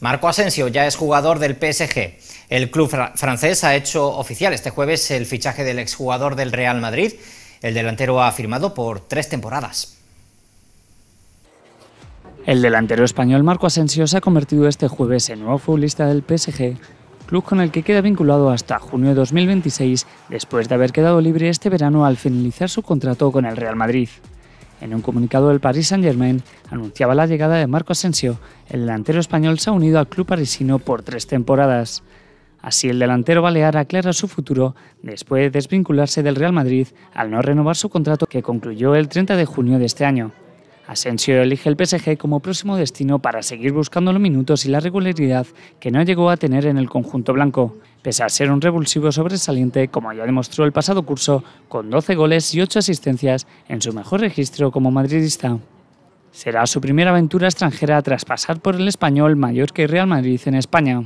Marco Asensio ya es jugador del PSG. El club francés ha hecho oficial este jueves el fichaje del exjugador del Real Madrid. El delantero ha firmado por tres temporadas. El delantero español Marco Asensio se ha convertido este jueves en nuevo futbolista del PSG, club con el que queda vinculado hasta junio de 2026, después de haber quedado libre este verano al finalizar su contrato con el Real Madrid. En un comunicado, del Paris Saint-Germain anunciaba la llegada de Marco Asensio. El delantero español se ha unido al club parisino por tres temporadas. Así, el delantero balear aclara su futuro después de desvincularse del Real Madrid al no renovar su contrato que concluyó el 30 de junio de este año. Asensio elige el PSG como próximo destino para seguir buscando los minutos y la regularidad que no llegó a tener en el conjunto blanco, pese a ser un revulsivo sobresaliente como ya demostró el pasado curso con 12 goles y 8 asistencias en su mejor registro como madridista. Será su primera aventura extranjera tras pasar por el español mayor que Real Madrid en España.